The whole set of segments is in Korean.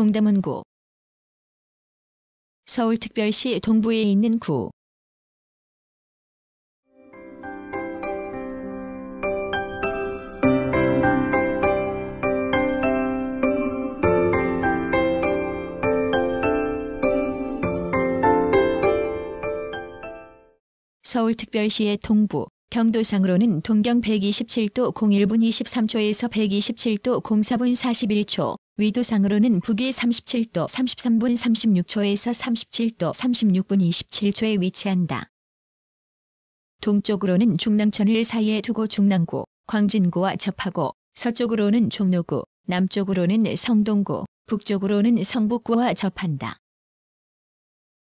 동대문구 서울특별시 동부에 있는 구 서울특별시의 동부, 경도상으로는 동경 127도 01분 23초에서 127도 04분 41초, 위도상으로는 북위 37도 33분 36초에서 37도 36분 27초에 위치한다. 동쪽으로는 중랑천을 사이에 두고 중랑구, 광진구와 접하고 서쪽으로는 종로구, 남쪽으로는 성동구, 북쪽으로는 성북구와 접한다.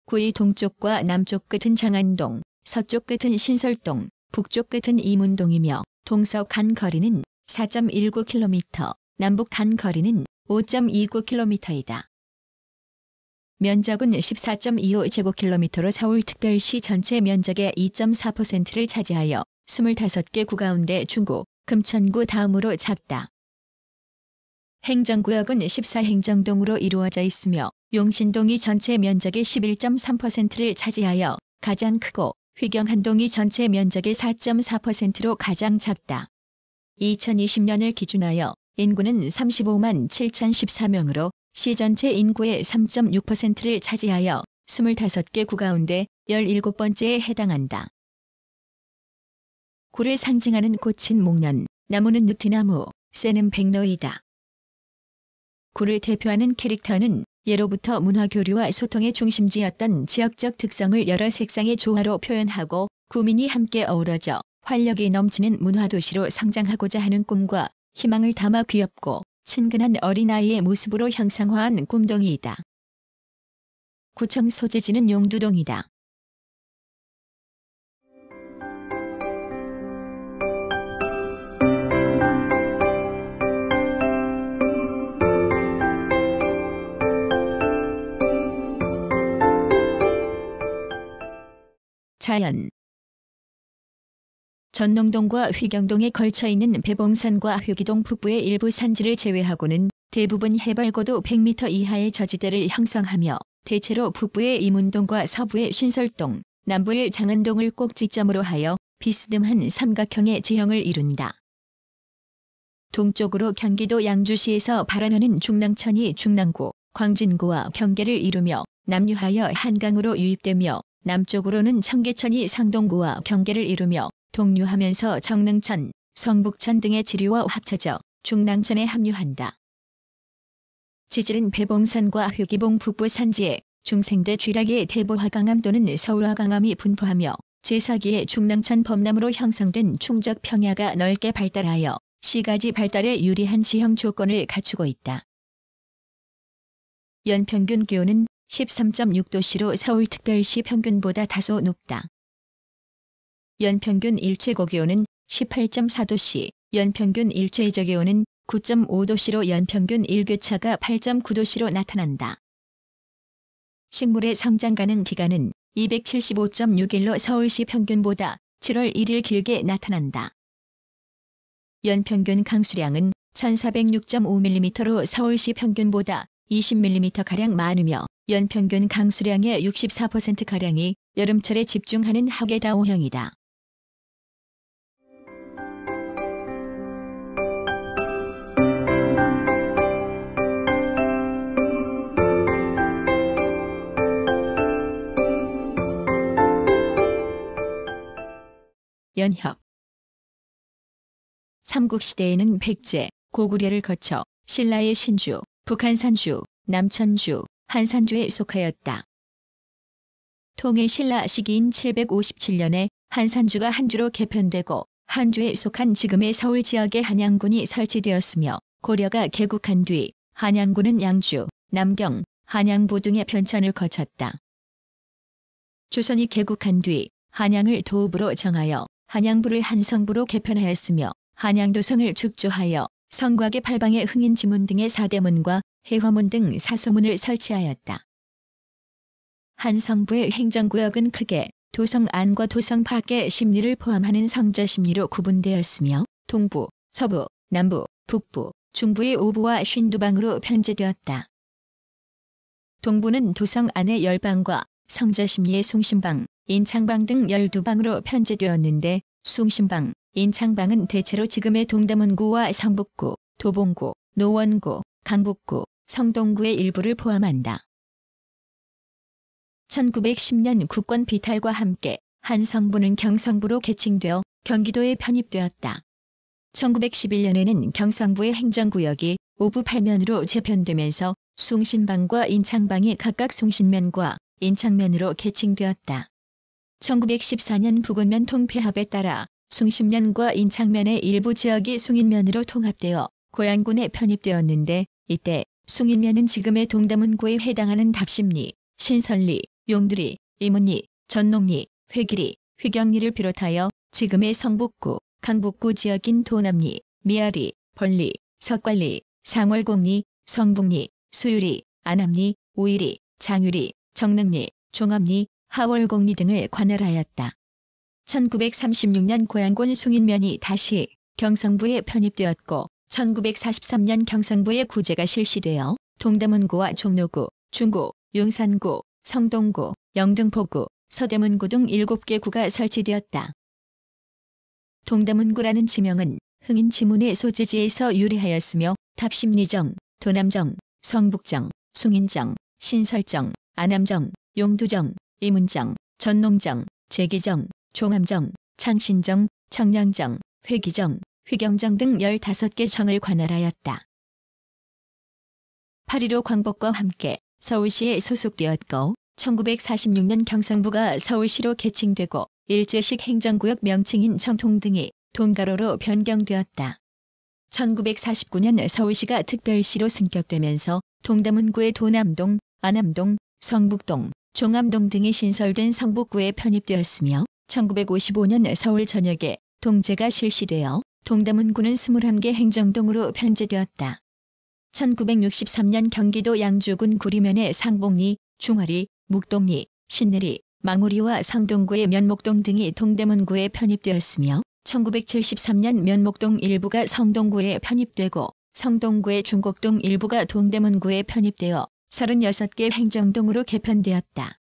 구의 동쪽과 남쪽 끝은 장안동, 서쪽 끝은 신설동, 북쪽 끝은 이문동이며 동서 간 거리는 4.19km, 남북 간 거리는 5.29km이다. 면적은 14.25제곱킬로미터로 서울 특별시 전체 면적의 2.4%를 차지하여 25개 구 가운데 중구, 금천구 다음으로 작다. 행정구역은 14행정동으로 이루어져 있으며 용신동이 전체 면적의 11.3%를 차지하여 가장 크고 휘경한동이 전체 면적의 4.4%로 가장 작다. 2020년을 기준하여 인구는 35만 7,014명으로 시 전체 인구의 3.6%를 차지하여 25개 구 가운데 17번째에 해당한다. 구를 상징하는 꽃인 목련, 나무는 느티나무, 새는 백로이다. 구를 대표하는 캐릭터는 예로부터 문화교류와 소통의 중심지였던 지역적 특성을 여러 색상의 조화로 표현하고 구민이 함께 어우러져 활력이 넘치는 문화도시로 성장하고자 하는 꿈과 희망을 담아 귀엽고 친근한 어린아이의 모습으로 형상화한 꿈동이이다. 구청 소재지는 용두동이다. 자연 전농동과 휘경동에 걸쳐 있는 배봉산과 회기동 북부의 일부 산지를 제외하고는 대부분 해발고도 100m 이하의 저지대를 형성하며 대체로 북부의 이문동과 서부의 신설동, 남부의 장안동을 꼭지점으로 하여 비스듬한 삼각형의 지형을 이룬다. 동쪽으로 경기도 양주시에서 발원하는 중랑천이 중랑구, 광진구와 경계를 이루며 남유하여 한강으로 유입되며 남쪽으로는 청계천이 상동구와 경계를 이루며 동류하면서 정릉천, 성북천 등의 지류와 합쳐져 중랑천에 합류한다. 지질은 배봉산과 흑기봉 북부 산지에 중생대 쥐락의 대보화강암 또는 서울화강암이 분포하며 제사기에 중랑천 범람으로 형성된 충적 평야가 넓게 발달하여 시가지 발달에 유리한 지형 조건을 갖추고 있다. 연평균 기온은 13.6도씨로 서울특별시 평균보다 다소 높다. 연평균 일체고 기온은 18.4도씨, 연평균 일체이저 기온은 9.5도씨로 연평균 일교차가 8.9도씨로 나타난다. 식물의 성장 가능 기간은 275.6일로 서울시 평균보다 7월 1일 길게 나타난다. 연평균 강수량은 1406.5mm로 서울시 평균보다 20mm가량 많으며 연평균 강수량의 64%가량이 여름철에 집중하는 하계다오형이다. 연협. 삼국시대에는 백제, 고구려를 거쳐 신라의 신주, 북한산주, 남천주, 한산주에 속하였다. 통일 신라 시기인 757년에 한산주가 한주로 개편되고 한주에 속한 지금의 서울 지역에 한양군이 설치되었으며 고려가 개국한 뒤 한양군은 양주, 남경, 한양부 등의 변천을 거쳤다. 조선이 개국한 뒤 한양을 도읍으로 정하여 한양부를 한성부로 개편하였으며 한양도성을 축조하여 성곽의 팔방에 흥인지문 등의 사대문과 해화문 등 사소문을 설치하였다. 한성부의 행정구역은 크게 도성 안과 도성 밖의 심리를 포함하는 성자 심리로 구분되었으며 동부, 서부, 남부, 북부, 중부의 오부와 쉰두방으로 편제되었다. 동부는 도성 안의 열방과 성자 심리의 숭신방, 인창방 등 12방으로 편제되었는데 숭신방, 인창방은 대체로 지금의 동대문구와 성북구, 도봉구, 노원구, 강북구, 성동구의 일부를 포함한다. 1910년 국권 비탈과 함께 한 성부는 경성부로 개칭되어 경기도에 편입되었다. 1911년에는 경성부의 행정구역이 5부 8면으로 재편되면서 숭신방과 인창방이 각각 숭신면과 인창면으로 개칭되었다. 1914년 부근면 통폐합에 따라 숭신면과 인창면의 일부 지역이 숭인면으로 통합되어 고양군에 편입되었는데 이때 숭인면은 지금의 동담문구에 해당하는 답심리, 신설리, 용두리, 이문리, 전농리, 회길리, 휘경리를 비롯하여 지금의 성북구, 강북구 지역인 도남리, 미아리, 벌리, 석관리, 상월공리, 성북리, 수유리, 안암리, 우이리 장유리, 정릉리, 종암리, 하월공리 등을 관할하였다. 1936년 고양군 숭인면이 다시 경성부에 편입되었고 1943년 경성부의 구제가 실시되어 동대문구와 종로구, 중구, 용산구, 성동구, 영등포구, 서대문구 등 7개 구가 설치되었다. 동대문구라는 지명은 흥인 지문의 소재지에서 유래하였으며 탑심리정, 도남정, 성북정, 숭인정, 신설정, 안암정, 용두정, 이문정, 전농정, 재기정, 종암정, 창신정, 청량정, 회기정, 휘경정 등 15개 정을 관할하였다. 8.15 광복과 함께 서울시에 소속되었고 1946년 경상부가 서울시로 개칭되고 일제식 행정구역 명칭인 청통 등이 동가로로 변경되었다. 1949년 서울시가 특별시로 승격되면서 동대문구의 도남동, 안암동, 성북동, 종암동 등이 신설된 성북구에 편입되었으며 1955년 서울 전역에 동제가 실시되어 동대문구는 21개 행정동으로 편제되었다. 1963년 경기도 양주군 구리면의 상봉리, 중화리, 묵동리, 신내리, 망우리와 상동구의 면목동 등이 동대문구에 편입되었으며 1973년 면목동 일부가 성동구에 편입되고 성동구의 중곡동 일부가 동대문구에 편입되어 36개 행정동으로 개편되었다.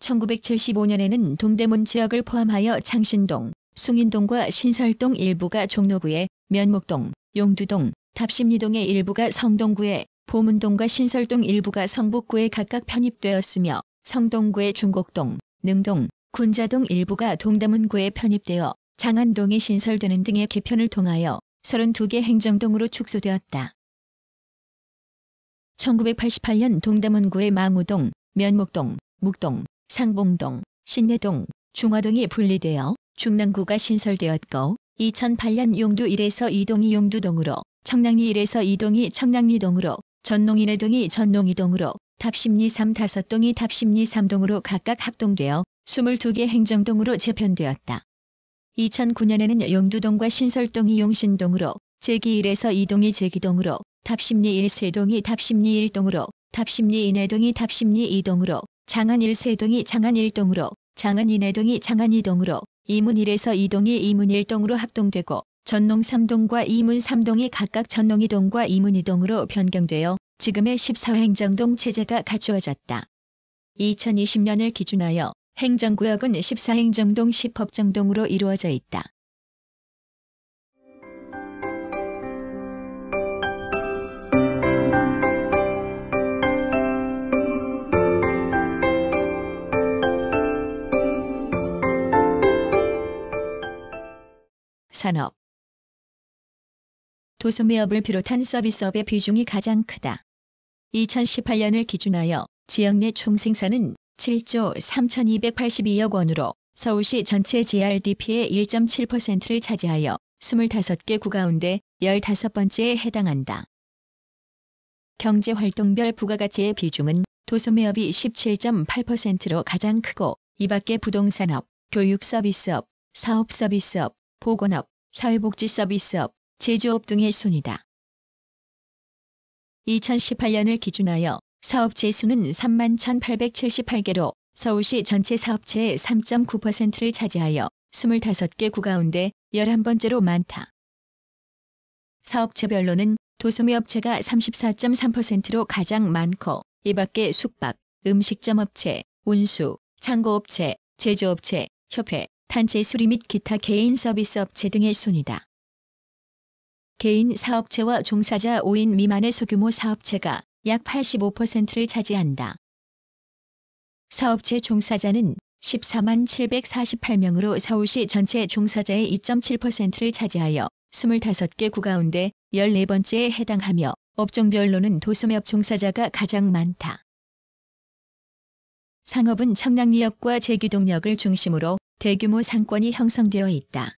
1975년에는 동대문 지역을 포함하여 창신동, 숭인동과 신설동 일부가 종로구에, 면목동, 용두동, 탑심리동의 일부가 성동구에, 보문동과 신설동 일부가 성북구에 각각 편입되었으며 성동구의 중곡동, 능동, 군자동 일부가 동대문구에 편입되어 장안동이 신설되는 등의 개편을 통하여 32개 행정동으로 축소되었다. 1988년 동대문구의 망우동, 면목동, 묵동, 상봉동, 신내동, 중화동이 분리되어 중랑구가 신설되었고 2008년 용두 1에서 2동이 용두동으로 청량리 1에서 2동이 청량리동으로 전농인의 동이 전농이동으로 탑심리3 5동이 탑심리 3동으로 각각 합동되어 22개 행정동으로 재편되었다. 2009년에는 용두동과 신설동이 용신동으로 제기1에서 이동이 제기동으로, 답심리 1세동이 답심리 1동으로, 답심리 인해동이 답심리 2동으로, 장안 1세동이 장안 1동으로, 장안 인해동이 장안 2동으로, 이문 1에서 이동이 이문 1동으로 합동되고, 전농 3동과 이문 3동이 각각 전농 2동과 이문 2동으로 변경되어 지금의 14행정동 체제가 갖추어졌다. 2020년을 기준하여 행정구역은 14행정동 10법정동으로 이루어져 있다. 산업. 도소매업을 비롯한 서비스업의 비중이 가장 크다. 2018년을 기준하여 지역 내 총생산은 7조 3,282억 원으로 서울시 전체 GRDP의 1.7%를 차지하여 25개 구 가운데 15번째에 해당한다. 경제활동별 부가가치의 비중은 도소매업이 17.8%로 가장 크고 이밖에 부동산업, 교육서비스업, 사업서비스업, 보건업, 사회복지 서비스업, 제조업 등의 순이다. 2018년을 기준하여 사업체 수는 31,878개로 서울시 전체 사업체의 3.9%를 차지하여 25개 구 가운데 11번째로 많다. 사업체별로는 도소매업체가 34.3%로 가장 많고 이 밖에 숙박, 음식점 업체, 운수, 창고업체, 제조업체, 협회, 단체 수리 및 기타 개인 서비스 업체 등의 순이다. 개인 사업체와 종사자 5인 미만의 소규모 사업체가 약 85%를 차지한다. 사업체 종사자는 14만 748명으로 서울시 전체 종사자의 2.7%를 차지하여 25개 구 가운데 14번째에 해당하며 업종별로는 도소매업 종사자가 가장 많다. 상업은 청량리역과 제기동역을 중심으로 대규모 상권이 형성되어 있다.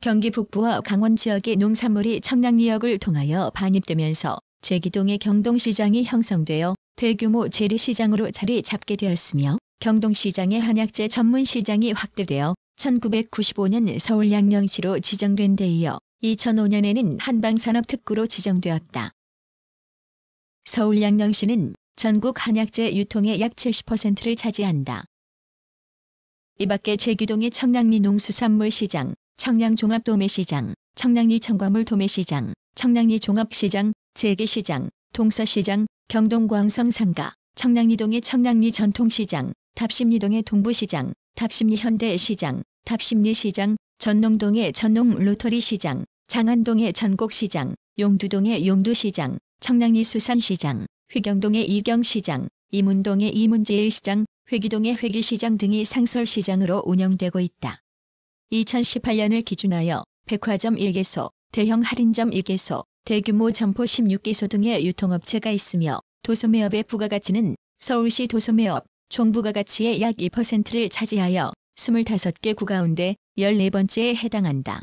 경기 북부와 강원 지역의 농산물이 청량리역을 통하여 반입되면서 제기동의 경동시장이 형성되어 대규모 재래시장으로 자리 잡게 되었으며 경동시장의 한약재 전문시장이 확대되어 1995년 서울 양령시로 지정된 데 이어 2005년에는 한방산업특구로 지정되었다. 서울 양령시는 전국 한약재 유통의 약 70%를 차지한다. 이밖에 제기동의 청량리 농수산물 시장, 청량 종합 도매 시장, 청량리 청과물 도매 시장, 청량리 종합 시장, 재계 시장, 동사 시장, 경동 광성 상가, 청량리동의 청량리 전통 시장, 답심리동의 동부 시장, 답심리 현대 시장, 답심리 시장, 전농동의 전농 로터리 시장, 장안동의 전곡 시장, 용두동의 용두 시장, 청량리 수산 시장, 휘경동의 이경 시장, 이문동의 이문재일 시장, 회기동의 회기시장 등이 상설시장으로 운영되고 있다. 2018년을 기준하여 백화점 1개소, 대형 할인점 1개소, 대규모 점포 16개소 등의 유통업체가 있으며 도소매업의 부가가치는 서울시 도소매업 총부가가치의 약 2%를 차지하여 25개 구 가운데 14번째에 해당한다.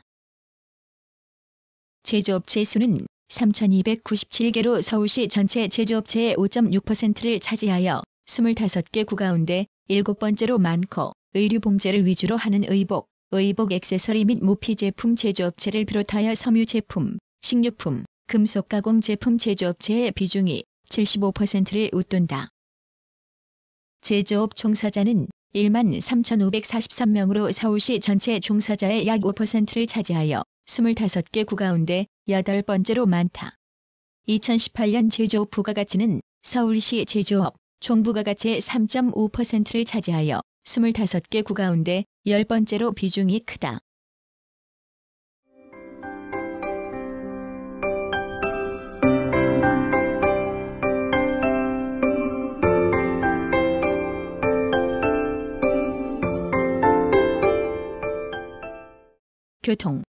제조업체 수는 3,297개로 서울시 전체 제조업체의 5.6%를 차지하여 25개 구 가운데 7번째로 많고 의류 봉제를 위주로 하는 의복, 의복 액세서리 및 모피 제품 제조업체를 비롯하여 섬유 제품, 식료품, 금속 가공 제품 제조업체의 비중이 75%를 웃돈다. 제조업 종사자는 1만 3,543명으로 서울시 전체 종사자의 약 5%를 차지하여 25개 구 가운데 8번째로 많다. 2018년 제조업 부가가치는 서울시 제조업 총부가가 제3.5%를 차지하여 25개 구 가운데 10번째로 비중이 크다. 교통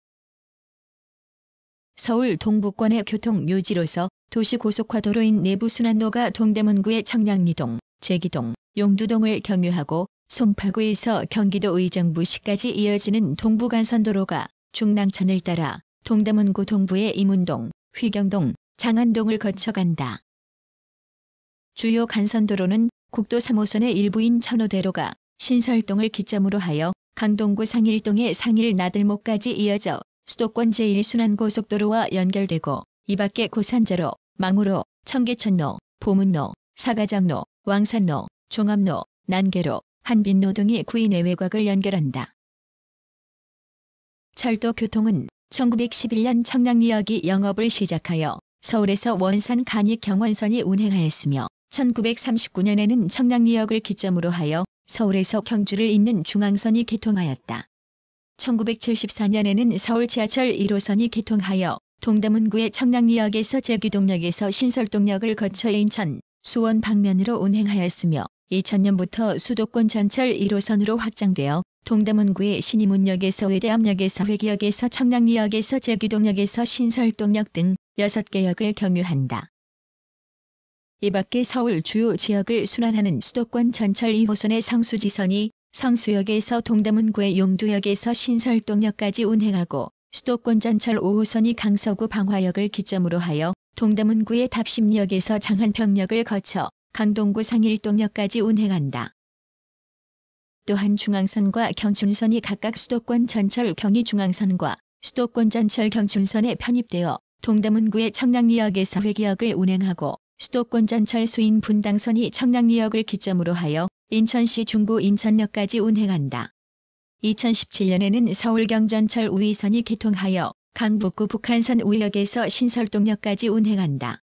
서울 동북권의 교통 묘지로서 도시고속화도로인 내부순환로가 동대문구의 청량리동, 제기동, 용두동을 경유하고 송파구에서 경기도 의정부시까지 이어지는 동부간선도로가 중랑천을 따라 동대문구 동부의 이문동, 휘경동, 장안동을 거쳐간다. 주요 간선도로는 국도 3호선의 일부인 천호대로가 신설동을 기점으로 하여 강동구 상일동의 상일 나들목까지 이어져 수도권 제1순환고속도로와 연결되고 이밖에 고산자로, 망우로, 청계천로, 보문로, 사가장로, 왕산로, 종합로 난계로, 한빈로 등이 구이 내외곽을 연결한다. 철도 교통은 1911년 청량리역이 영업을 시작하여 서울에서 원산 간이 경원선이 운행하였으며 1939년에는 청량리역을 기점으로 하여 서울에서 경주를 잇는 중앙선이 개통하였다. 1974년에는 서울 지하철 1호선이 개통하여 동대문구의 청량리역에서 제규동역에서 신설동역을 거쳐 인천, 수원 방면으로 운행하였으며 2000년부터 수도권 전철 1호선으로 확장되어 동대문구의 신이문역에서 외대암역에서 회기역에서 청량리역에서 제규동역에서 신설동역 등 6개 역을 경유한다. 이 밖에 서울 주요 지역을 순환하는 수도권 전철 2호선의 상수지선이 성수역에서 동대문구의 용두역에서 신설동역까지 운행하고 수도권 전철 5호선이 강서구 방화역을 기점으로 하여 동대문구의 답심역에서 장한평역을 거쳐 강동구 상일동역까지 운행한다. 또한 중앙선과 경춘선이 각각 수도권 전철 경의중앙선과 수도권 전철 경춘선에 편입되어 동대문구의 청량리역에서 회기역을 운행하고 수도권 전철 수인 분당선이 청량리역을 기점으로 하여 인천시 중구 인천역까지 운행한다. 2017년에는 서울경전철 우이선이 개통하여 강북구 북한선 우역에서 신설동역까지 운행한다.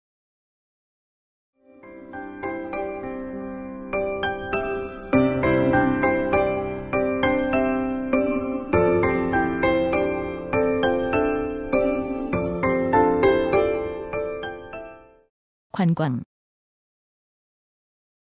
관광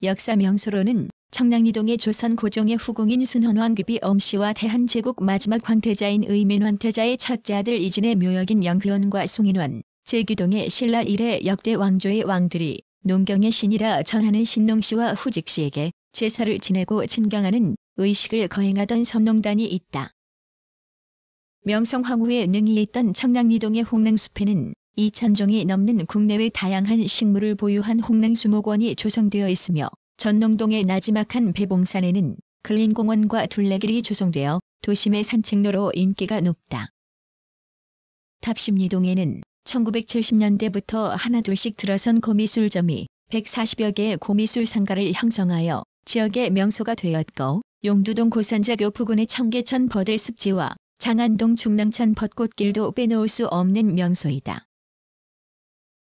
역사 명소로는 청량리동의 조선 고종의 후궁인 순헌왕급이 엄씨와 대한제국 마지막 황태자인 의민황태자의 첫째 아들 이진의 묘역인 영희원과 송인원, 제규동의 신라 이래 역대 왕조의 왕들이 농경의 신이라 전하는 신농씨와 후직씨에게 제사를 지내고 진경하는 의식을 거행하던 선농단이 있다. 명성황후의 능이 있던 청량리동의 홍릉숲에는 2,000종이 넘는 국내외 다양한 식물을 보유한 홍릉수목원이 조성되어 있으며 전농동의 나지막한 배봉산에는 근린공원과 둘레길이 조성되어 도심의 산책로로 인기가 높다. 탑십리동에는 1970년대부터 하나둘씩 들어선 고미술점이 140여 개의 고미술 상가를 형성하여 지역의 명소가 되었고 용두동 고산자교 부근의 청계천 버들습지와 장안동 중랑천 벚꽃길도 빼놓을 수 없는 명소이다.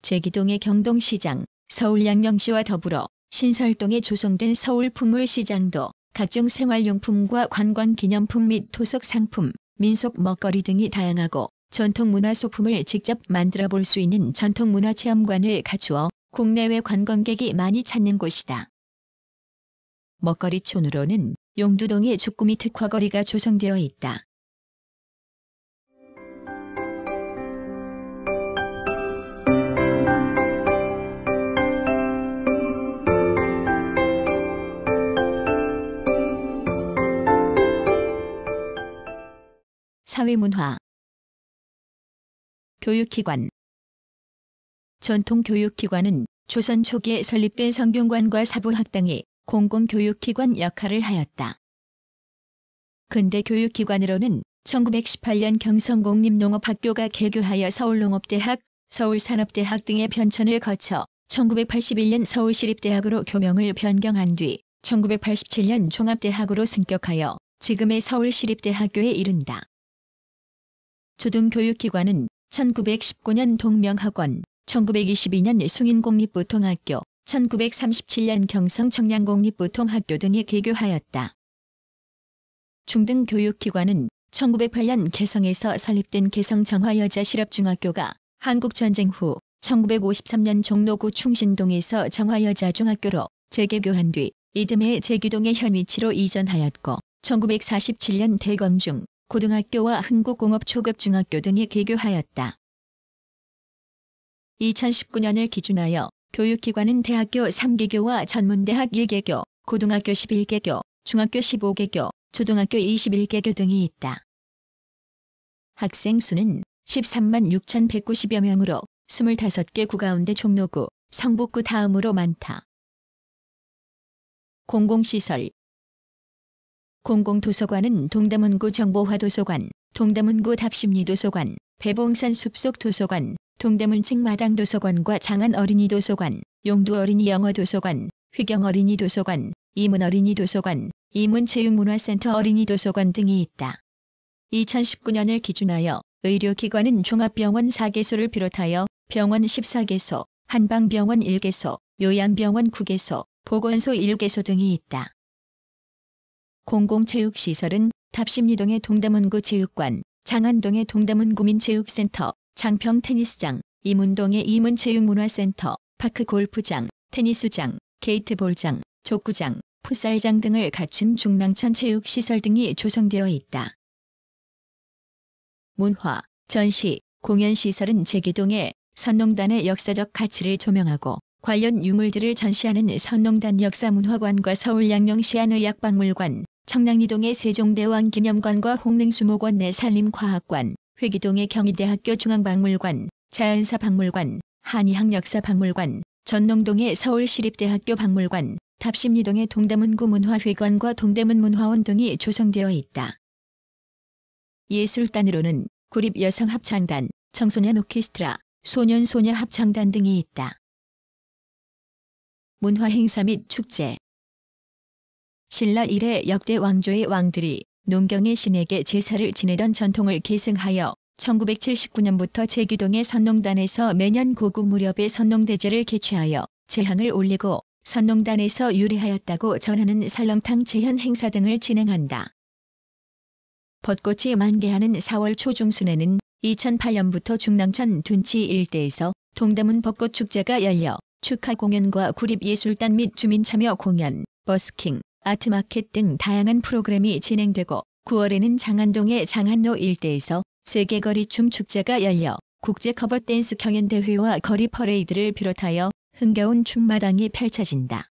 제기동의 경동시장, 서울 양령시와 더불어 신설동에 조성된 서울품물시장도 각종 생활용품과 관광기념품 및 토속상품, 민속 먹거리 등이 다양하고 전통문화 소품을 직접 만들어 볼 수 있는 전통문화 체험관을 갖추어 국내외 관광객이 많이 찾는 곳이다. 먹거리촌으로는 용두동의 주꾸미 특화거리가 조성되어 있다. 사회문화 교육기관 전통교육기관은 조선 초기에 설립된 성균관과 사부학당이 공공교육기관 역할을 하였다. 근대 교육기관으로는 1918년 경성공립농업학교가 개교하여 서울농업대학, 서울산업대학 등의 변천을 거쳐 1981년 서울시립대학으로 교명을 변경한 뒤 1987년 종합대학으로 승격하여 지금의 서울시립대학교에 이른다. 초등교육기관은 1919년 동명학원, 1922년 숭인공립보통학교, 1937년 경성 청량공립보통학교 등이 개교하였다. 중등교육기관은 1908년 개성에서 설립된 개성정화여자실업중학교가 한국전쟁 후 1953년 종로구 충신동에서 정화여자중학교로 재개교한 뒤 이듬해 제기동의 현 위치로 이전하였고 1947년 대광중 고등학교와 한국공업초급중학교 등이 개교하였다. 2019년을 기준하여 교육기관은 대학교 3개교와 전문대학 1개교, 고등학교 11개교, 중학교 15개교, 초등학교 21개교 등이 있다. 학생 수는 13만 6,190여 명으로 25개 구 가운데 종로구, 성북구 다음으로 많다. 공공시설, 공공도서관은 동대문구 정보화도서관, 동대문구 답심리도서관, 배봉산 숲속도서관, 동대문 책마당 도서관과 장안 어린이 도서관, 용두 어린이 영어 도서관, 휘경 어린이 도서관, 이문 어린이 도서관, 이문 체육문화센터 어린이 도서관 등이 있다. 2019년을 기준하여 의료기관은 종합병원 4개소를 비롯하여 병원 14개소, 한방병원 1개소, 요양병원 9개소, 보건소 1개소 등이 있다. 공공체육시설은 답심리동의 동담문구 체육관, 장안동의 동담문구민체육센터 장평 테니스장, 이문동의 이문체육문화센터, 파크 골프장, 테니스장, 게이트볼장, 족구장, 풋살장 등을 갖춘 중랑천 체육시설 등이 조성되어 있다. 문화, 전시, 공연시설은 제기동의 선농단의 역사적 가치를 조명하고 관련 유물들을 전시하는 선농단 역사문화관과 서울 양령시안의약박물관, 청량리동의 세종대왕 기념관과 홍릉수목원 내 산림과학관, 회기동의 경희대학교 중앙박물관, 자연사 박물관, 한의학 역사 박물관, 전농동의 서울시립대학교 박물관, 탑심리동의 동대문구 문화회관과 동대문 문화원 등이 조성되어 있다. 예술단으로는 구립 여성 합창단, 청소년 오케스트라, 소년 소녀 합창단 등이 있다. 문화 행사 및 축제 신라 이래 역대 왕조의 왕들이 농경의 신에게 제사를 지내던 전통을 계승하여 1979년부터 제규동의 선농단에서 매년 고국 무렵의 선농대제를 개최하여 제향을 올리고 선농단에서 유래하였다고 전하는 살렁탕 제현 행사 등을 진행한다. 벚꽃이 만개하는 4월 초중순에는 2008년부터 중랑천 둔치 일대에서 동대문 벚꽃 축제가 열려 축하 공연과 구립예술단 및 주민 참여 공연, 버스킹, 아트마켓 등 다양한 프로그램이 진행되고 9월에는 장안동의 장안로 일대에서 세계거리춤 축제가 열려 국제 커버댄스 경연대회와 거리 퍼레이드를 비롯하여 흥겨운 춤마당이 펼쳐진다.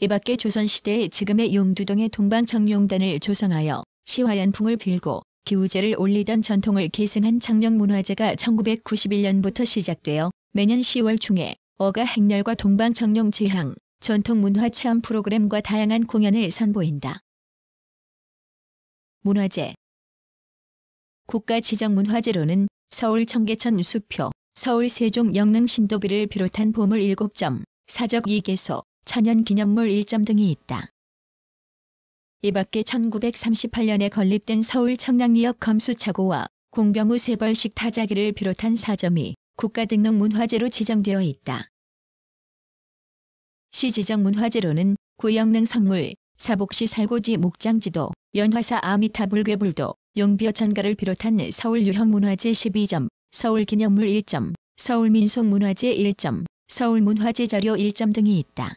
이밖에 조선시대 지금의 용두동의 동방청룡단을 조성하여 시화연풍을 빌고 기우제를 올리던 전통을 계승한 창룡문화제가 1991년부터 시작되어 매년 10월 중에 어가 행렬과 동방청룡 제향, 전통문화 체험 프로그램과 다양한 공연을 선보인다. 문화재 국가 지정 문화재로는 서울 청계천 수표, 서울 세종 영릉 신도비를 비롯한 보물 7점, 사적 2개소, 천연기념물 1점 등이 있다. 이 밖에 1938년에 건립된 서울 청량리역 검수차고와 공병우 세벌식 타자기를 비롯한 사점이 국가 등록 문화재로 지정되어 있다. 시 지정 문화재로는 구영릉 성물, 사복시 살고지 목장지도, 연화사 아미타불 괴불도 용비어천가를 비롯한 서울 유형문화재 12점, 서울 기념물 1점, 서울 민속문화재 1점, 서울 문화재 자료 1점 등이 있다.